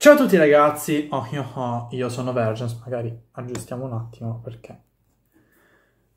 Ciao a tutti ragazzi, oh, io, oh, io, sono Vergens, magari aggiustiamo un attimo perché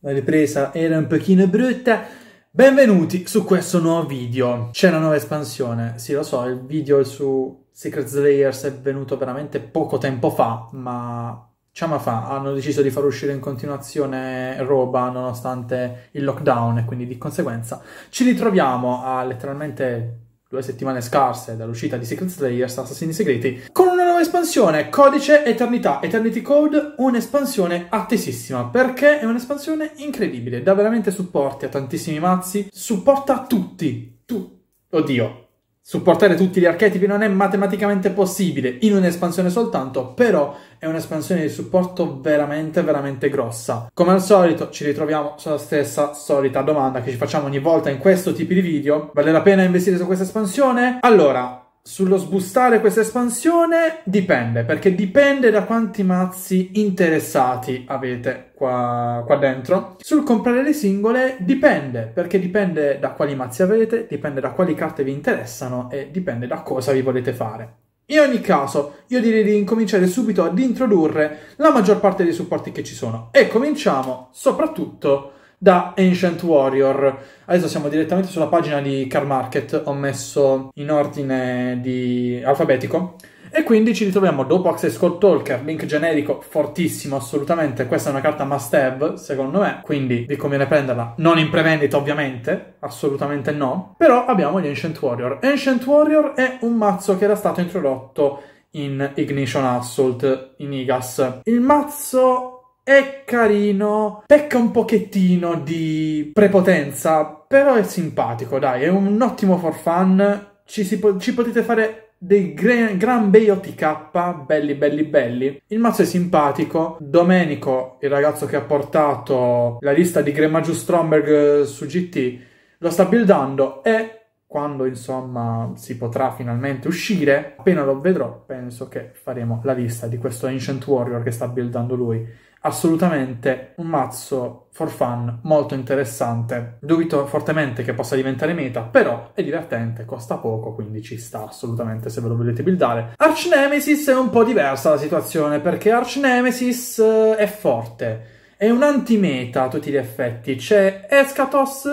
la ripresa era un pochino brutta. Benvenuti su questo nuovo video, c'è una nuova espansione, sì lo so, il video su Secret Slayers è venuto veramente poco tempo fa, ma c'è ma fa, hanno deciso di far uscire in continuazione roba nonostante il lockdown e quindi di conseguenza ci ritroviamo a letteralmente due settimane scarse dall'uscita di Secret Slayers Assassini Segreti, con una nuova espansione, Codice Eternità, Eternity Code, un'espansione attesissima, perché è un'espansione incredibile, dà veramente supporti a tantissimi mazzi, supporta tutti, tu, oddio, supportare tutti gli archetipi non è matematicamente possibile in un'espansione soltanto, però è un'espansione di supporto veramente veramente grossa. Come al solito ci ritroviamo sulla stessa solita domanda che ci facciamo ogni volta in questo tipo di video. Vale la pena investire su questa espansione? Allora, sullo sbustare questa espansione dipende, perché dipende da quanti mazzi interessati avete qua, qua, dentro. Sul comprare le singole dipende, perché dipende da quali mazzi avete, dipende da quali carte vi interessano e dipende da cosa vi volete fare. In ogni caso, io direi di incominciare subito ad introdurre la maggior parte dei supporti che ci sono e cominciamo soprattutto da Ancient Warrior. Adesso siamo direttamente sulla pagina di Car Market, ho messo in ordine di... alfabetico. E quindi ci ritroviamo dopo Access Code Talker, link generico fortissimo assolutamente, questa è una carta must have secondo me, quindi vi conviene prenderla, non in prevendita ovviamente, assolutamente no, però abbiamo gli Ancient Warrior. Ancient Warrior è un mazzo che era stato introdotto in Ignition Assault, in IGAS. Il mazzo è carino, pecca un pochettino di prepotenza, però è simpatico, dai, è un ottimo for fun, ci, po ci potete fare dei gran, gran bei OTK, belli belli belli. Il mazzo è simpatico. Domenico, il ragazzo che ha portato la lista di Gremaggio Stromberg eh, su GT, lo sta buildando e quando insomma si potrà finalmente uscire, appena lo vedrò, penso che faremo la lista di questo Ancient Warrior che sta buildando lui assolutamente un mazzo for fun molto interessante. Dubito fortemente che possa diventare meta, però è divertente, costa poco, quindi ci sta assolutamente se ve lo volete buildare. Arch Nemesis è un po' diversa la situazione, perché Arch Nemesis eh, è forte, è un anti-meta a tutti gli effetti. C'è Escatos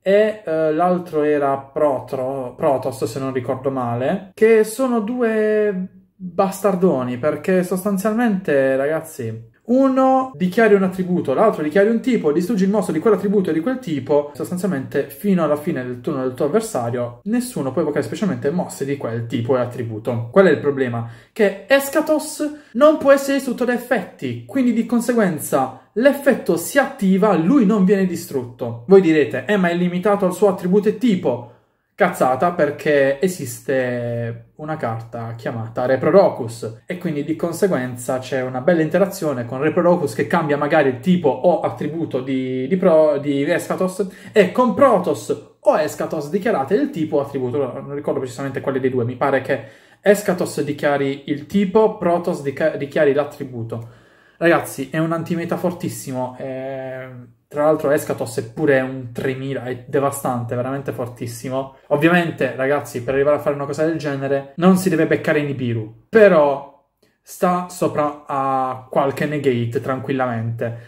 e uh, l'altro era Protro, Protos, se non ricordo male, che sono due bastardoni, perché sostanzialmente, ragazzi, uno dichiari un attributo, l'altro dichiari un tipo, distruggi il mostro di quell'attributo e di quel tipo, sostanzialmente fino alla fine del turno del tuo avversario, nessuno può evocare specialmente mosse di quel tipo e attributo. Qual è il problema? Che Escatos non può essere distrutto da effetti, quindi di conseguenza l'effetto si attiva, lui non viene distrutto. Voi direte, eh ma è limitato al suo attributo e tipo cazzata perché esiste una carta chiamata Reprorocus e quindi di conseguenza c'è una bella interazione con Reprorocus che cambia magari il tipo o attributo di, di, pro, di Escatos e con Protos o Escatos dichiarate il tipo o attributo, non ricordo precisamente quale dei due, mi pare che Escatos dichiari il tipo, Protos dichiari l'attributo. Ragazzi, è un antimeta fortissimo, eh... Tra l'altro Escatos è pure un 3000, è devastante, veramente fortissimo. Ovviamente, ragazzi, per arrivare a fare una cosa del genere non si deve beccare Nibiru, però sta sopra a qualche negate tranquillamente.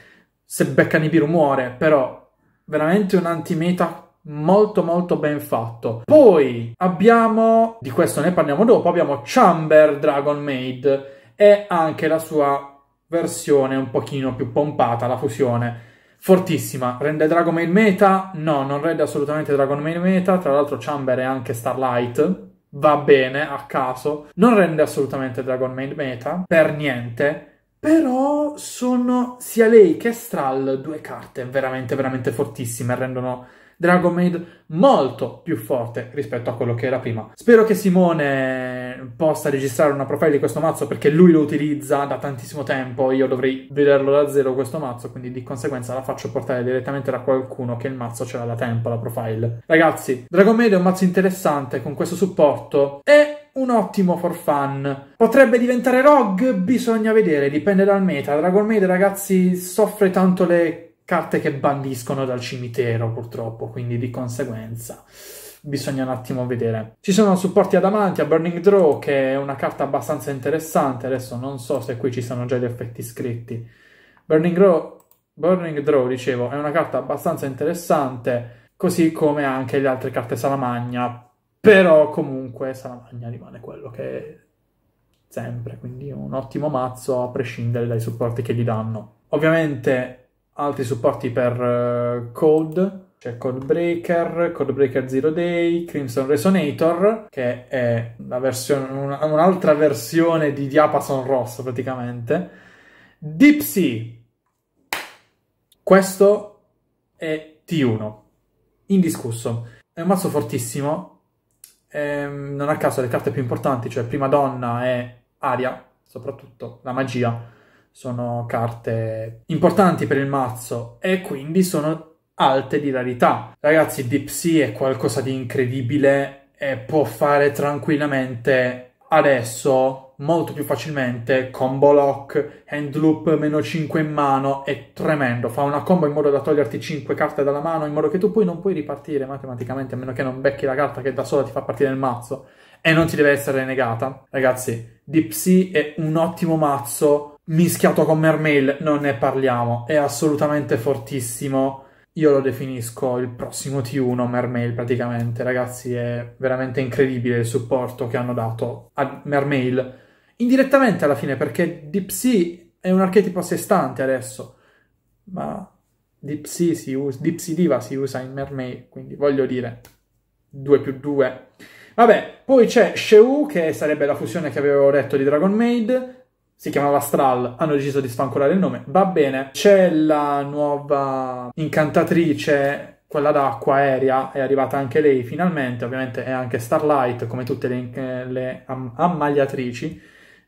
Se becca Nibiru muore, però veramente un anti-meta molto molto ben fatto. Poi abbiamo, di questo ne parliamo dopo, abbiamo Chamber Dragon Maid e anche la sua versione un pochino più pompata, la fusione Fortissima, rende Dragon Maid meta? No, non rende assolutamente Dragon Maid meta, tra l'altro Chamber è anche Starlight, va bene a caso, non rende assolutamente Dragon Maid meta, per niente, però sono sia lei che Stral due carte veramente veramente fortissime, rendono Dragon Maid molto più forte rispetto a quello che era prima. Spero che Simone possa registrare una profile di questo mazzo perché lui lo utilizza da tantissimo tempo, io dovrei vederlo da zero questo mazzo, quindi di conseguenza la faccio portare direttamente da qualcuno che il mazzo ce l'ha da tempo, la profile. Ragazzi, Dragon Maid è un mazzo interessante con questo supporto e un ottimo for fun. Potrebbe diventare rogue? Bisogna vedere, dipende dal meta. Dragon Maid, ragazzi, soffre tanto le carte che bandiscono dal cimitero purtroppo, quindi di conseguenza bisogna un attimo vedere. Ci sono supporti ad a Burning Draw, che è una carta abbastanza interessante, adesso non so se qui ci sono già gli effetti scritti. Burning Draw, Burning Draw dicevo, è una carta abbastanza interessante, così come anche le altre carte Salamagna, però comunque Salamagna rimane quello che è sempre, quindi un ottimo mazzo a prescindere dai supporti che gli danno. Ovviamente altri supporti per uh, Cold, c'è Codebreaker, Codebreaker Zero Day, Crimson Resonator, che è versione, un, un'altra versione di Diapason Ross praticamente. Dipsy! Questo è T1, indiscusso. È un mazzo fortissimo, ehm, non a caso le carte più importanti, cioè Prima Donna e Aria, soprattutto la magia, sono carte importanti per il mazzo e quindi sono alte di rarità. Ragazzi, Deep Sea è qualcosa di incredibile e può fare tranquillamente adesso molto più facilmente combo lock, hand loop meno 5 in mano, è tremendo, fa una combo in modo da toglierti 5 carte dalla mano in modo che tu poi non puoi ripartire matematicamente a meno che non becchi la carta che da sola ti fa partire il mazzo e non ti deve essere negata. Ragazzi, Deep Sea è un ottimo mazzo mischiato con Mermail non ne parliamo, è assolutamente fortissimo. Io lo definisco il prossimo T1 Mermail praticamente, ragazzi, è veramente incredibile il supporto che hanno dato a Mermail indirettamente alla fine perché Deep Sea è un archetipo a sé stante adesso, ma Deep Sea, si usa, Deep sea Diva si usa in Mermail, quindi voglio dire 2 più 2. Vabbè, poi c'è Sheu che sarebbe la fusione che avevo detto di Dragon Maid, si chiamava Stral, hanno deciso di sfancolare il nome, va bene. C'è la nuova incantatrice quella d'acqua aerea è arrivata anche lei finalmente, ovviamente è anche Starlight come tutte le, le ammagliatrici,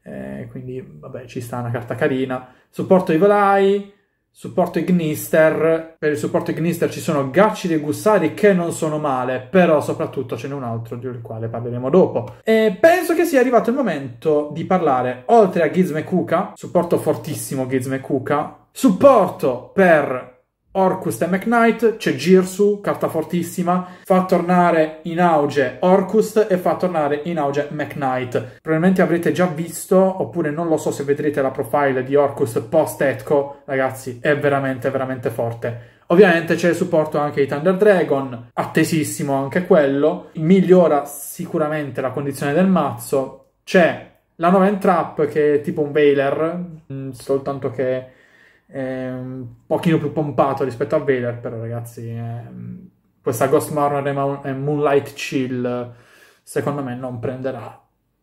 eh, quindi vabbè ci sta una carta carina, supporto i volai, Supporto Ignister, per il supporto Ignister ci sono Gacci e Gussari che non sono male, però soprattutto ce n'è un altro del quale parleremo dopo. E penso che sia arrivato il momento di parlare, oltre a Gizme Kuka, supporto fortissimo Gizme Kuka, supporto per Orcus e McKnight, c'è Girsu, carta fortissima, fa tornare in auge Orcus e fa tornare in auge McKnight. Probabilmente avrete già visto, oppure non lo so se vedrete la profile di Orcus post-Etco, ragazzi, è veramente, veramente forte. Ovviamente c'è il supporto anche di Thunder Dragon, attesissimo anche quello, migliora sicuramente la condizione del mazzo, c'è la nuova Entrap che è tipo un Veiler, mm, soltanto che Ehm, un pochino più pompato rispetto a Vader, però ragazzi, è... Ehm, questa Ghost Marner e Moonlight Chill secondo me non prenderà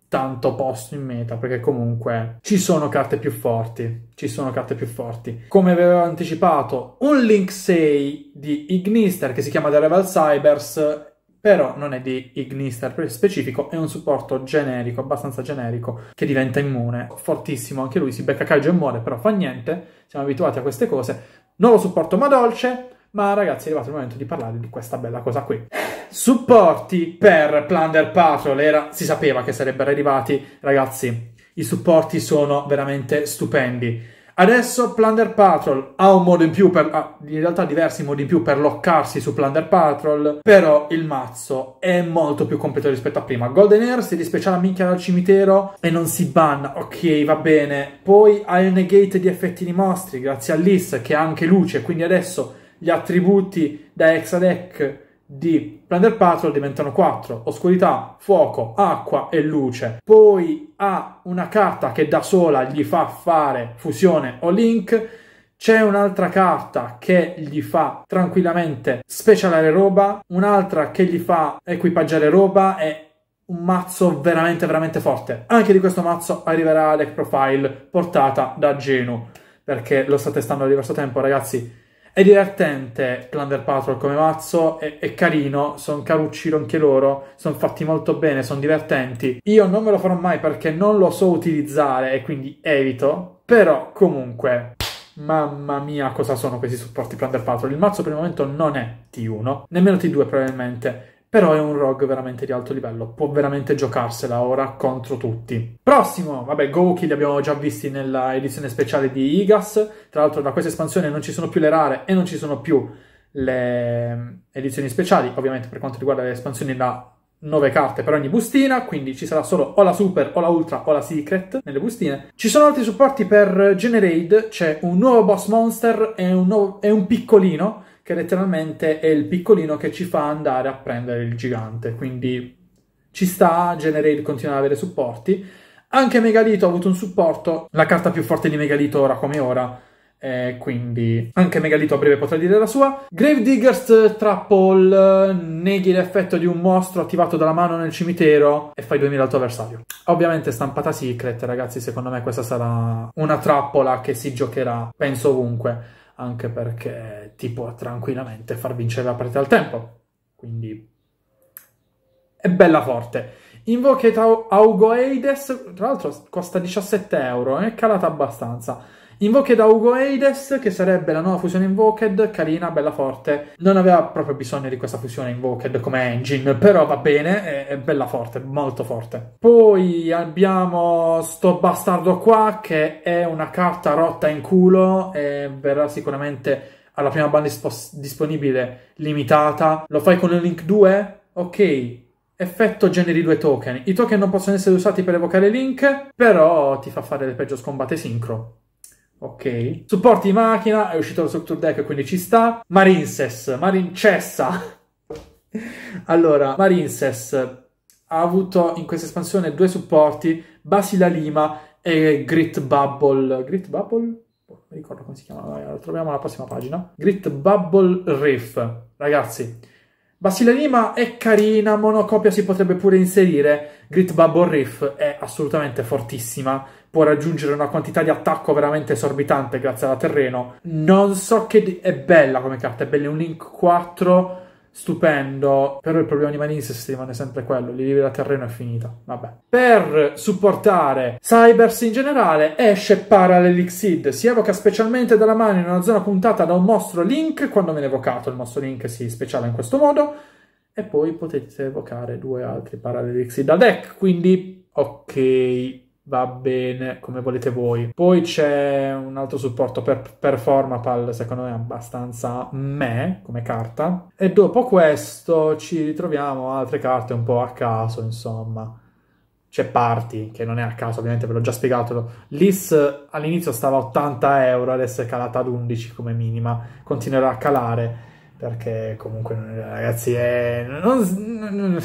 tanto posto in meta perché comunque ci sono carte più forti ci sono carte più forti come avevo anticipato un link 6 di Ignister che si chiama The Rebel Cybers però non è di Ignister per specifico, è un supporto generico, abbastanza generico, che diventa immune. Fortissimo, anche lui si becca Kaiju e muore, però fa niente, siamo abituati a queste cose. Nuovo supporto ma dolce, ma ragazzi è arrivato il momento di parlare di questa bella cosa qui. Supporti per Plunder Patrol, era, si sapeva che sarebbero arrivati, ragazzi, i supporti sono veramente stupendi Adesso Plunder Patrol ha un modo in più per, ha in realtà diversi modi in più per loccarsi su Plunder Patrol, però il mazzo è molto più completo rispetto a prima. Golden Air si dispeccia la minchia dal cimitero e non si banna, ok va bene. Poi ha il negate di effetti di mostri grazie a all'Is che ha anche luce, quindi adesso gli attributi da Hexadec di prendere puzzle diventano 4, oscurità, fuoco, acqua e luce. Poi ha una carta che da sola gli fa fare fusione o link, c'è un'altra carta che gli fa tranquillamente specialare roba, un'altra che gli fa equipaggiare roba e un mazzo veramente veramente forte. Anche di questo mazzo arriverà deck profile portata da Genu, perché lo sta testando da diverso tempo, ragazzi è divertente Plunder Patrol come mazzo, è, è carino, sono carucci anche loro, sono fatti molto bene, sono divertenti. Io non me lo farò mai perché non lo so utilizzare e quindi evito, però comunque... Mamma mia, cosa sono questi supporti Plunder Patrol? Il mazzo per il momento non è T1, nemmeno T2 probabilmente però è un rogue veramente di alto livello, può veramente giocarsela ora contro tutti. Prossimo, vabbè, Gouki li abbiamo già visti nella edizione speciale di Igas, tra l'altro da questa espansione non ci sono più le rare e non ci sono più le ehm, edizioni speciali, ovviamente per quanto riguarda le espansioni da 9 carte per ogni bustina, quindi ci sarà solo o la Super o la Ultra o la Secret nelle bustine. Ci sono altri supporti per Generade, c'è un nuovo boss monster e un, nuovo, e un piccolino, che letteralmente è il piccolino che ci fa andare a prendere il gigante, quindi ci sta, Generaid continua ad avere supporti. Anche Megalito ha avuto un supporto, la carta più forte di Megalito ora come ora, eh, quindi anche Megalito a breve potrà dire la sua. Gravediggers Trapple neghi l'effetto di un mostro attivato dalla mano nel cimitero e fai 2000 al tuo avversario. Ovviamente stampata secret, ragazzi, secondo me questa sarà una trappola che si giocherà, penso ovunque anche perché ti può tranquillamente far vincere la partita al tempo. Quindi è bella forte. Augo Augoeides, tra l'altro costa 17 euro, è calata abbastanza. Invoked da Ugo Eides, che sarebbe la nuova fusione Invoked, carina, bella forte. Non aveva proprio bisogno di questa fusione Invoked come engine, però va bene, è, è bella forte, molto forte. Poi abbiamo sto bastardo qua, che è una carta rotta in culo, e verrà sicuramente alla prima banda disponibile limitata. Lo fai con il Link 2? Ok, effetto generi due token. I token non possono essere usati per evocare Link, però ti fa fare le peggio scombate sincro. Ok. Supporti di macchina, è uscito lo structure deck, quindi ci sta. Marinses, Marincessa. allora, Marinses ha avuto in questa espansione due supporti, Basila Lima e Grit Bubble. Grit Bubble? Oh, non ricordo come si chiama, troviamo alla prossima pagina. Grit Bubble Riff. Ragazzi, Basilea è carina, monocopia si potrebbe pure inserire, Grit Bubble Reef è assolutamente fortissima, può raggiungere una quantità di attacco veramente esorbitante grazie alla terreno. Non so che... è bella come carta, è bella, un Link 4 stupendo, però il problema di Manises rimane sempre quello, li libera terreno e finita, vabbè. Per supportare Cybers in generale esce Parallel Xid, si evoca specialmente dalla mano in una zona puntata da un mostro Link, quando viene evocato il mostro Link si speciale in questo modo, e poi potete evocare due altri Parallel Xid a deck, quindi ok, va bene come volete voi. Poi c'è un altro supporto per Performapal, secondo me abbastanza me come carta. E dopo questo ci ritroviamo altre carte un po' a caso, insomma. C'è Party, che non è a caso, ovviamente ve l'ho già spiegato. L'IS all'inizio stava a 80 euro, adesso è calata ad 11 come minima. Continuerà a calare, perché comunque, ragazzi, è... Non...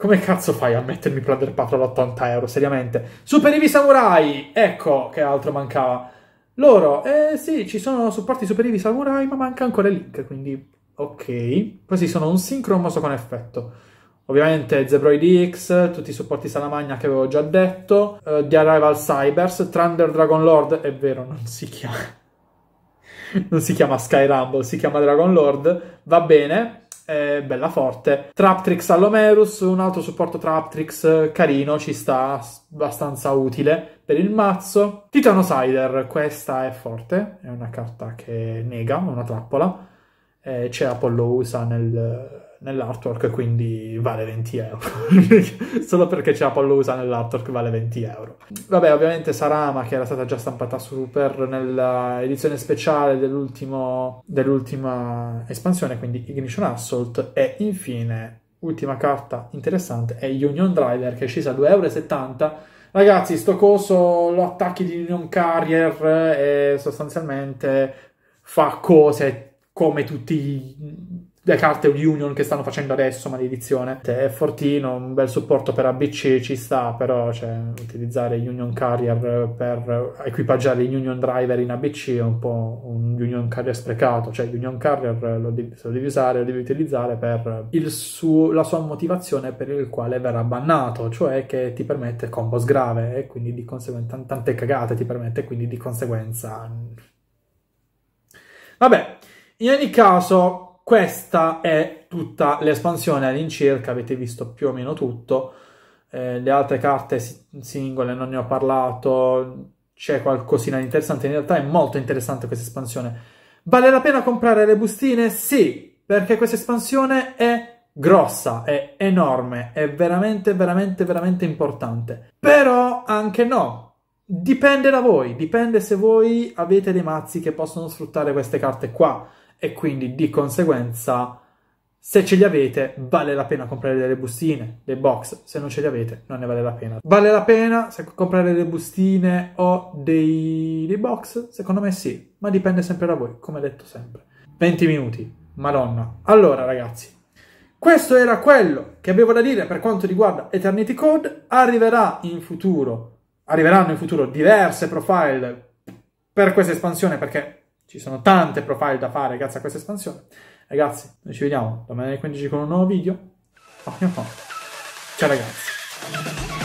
Come cazzo fai a mettermi Plunder Patrol 80 euro, seriamente? Super Ivi Samurai! Ecco che altro mancava. Loro, eh sì, ci sono supporti Super Ivi Samurai, ma manca ancora il link, quindi... Ok. Questi sono un sincrono con effetto. Ovviamente Zebroid X, tutti i supporti Salamagna che avevo già detto, uh, The Arrival Cybers, Thunder Dragon Lord, è vero, non si chiama... non si chiama Sky Rumble, si chiama Dragon Lord, va bene, è bella forte. Traptrix Allomerus, un altro supporto Traptrix eh, carino, ci sta abbastanza utile per il mazzo. Titano Sider, questa è forte, è una carta che nega, una trappola. Eh, c'è Apollo USA nel nell'artwork, quindi vale 20 euro. Solo perché c'è la pollusa nell'artwork vale 20 euro. Vabbè, ovviamente Sarama, che era stata già stampata su Super nell'edizione speciale dell'ultima espansione, quindi Ignition Assault, e infine, ultima carta interessante, è Union Driver, che è scesa a 2,70 euro. Ragazzi, sto coso lo attacchi di Union Carrier e sostanzialmente fa cose come tutti le carte Union che stanno facendo adesso, maledizione. È fortino, un bel supporto per ABC ci sta, però cioè, utilizzare Union Carrier per equipaggiare gli Union Driver in ABC è un po' un Union Carrier sprecato, cioè Union Carrier lo devi, se lo devi usare, lo devi utilizzare per suo, la sua motivazione per il quale verrà bannato, cioè che ti permette combo sgrave e quindi di conseguenza tante cagate ti permette quindi di conseguenza... Vabbè, in ogni caso questa è tutta l'espansione all'incirca, avete visto più o meno tutto. Eh, le altre carte singole non ne ho parlato, c'è qualcosina di interessante, in realtà è molto interessante questa espansione. Vale la pena comprare le bustine? Sì, perché questa espansione è grossa, è enorme, è veramente, veramente, veramente importante. Però anche no, dipende da voi, dipende se voi avete dei mazzi che possono sfruttare queste carte qua e quindi di conseguenza se ce li avete vale la pena comprare delle bustine, dei box, se non ce li avete non ne vale la pena. Vale la pena se comprare delle bustine o dei, dei box? Secondo me sì, ma dipende sempre da voi, come detto sempre. 20 minuti, madonna. Allora ragazzi, questo era quello che avevo da dire per quanto riguarda Eternity Code, arriverà in futuro, arriveranno in futuro diverse profile per questa espansione perché ci sono tante profile da fare grazie a questa espansione. Ragazzi, noi ci vediamo domani alle 15 con un nuovo video. Ciao ragazzi.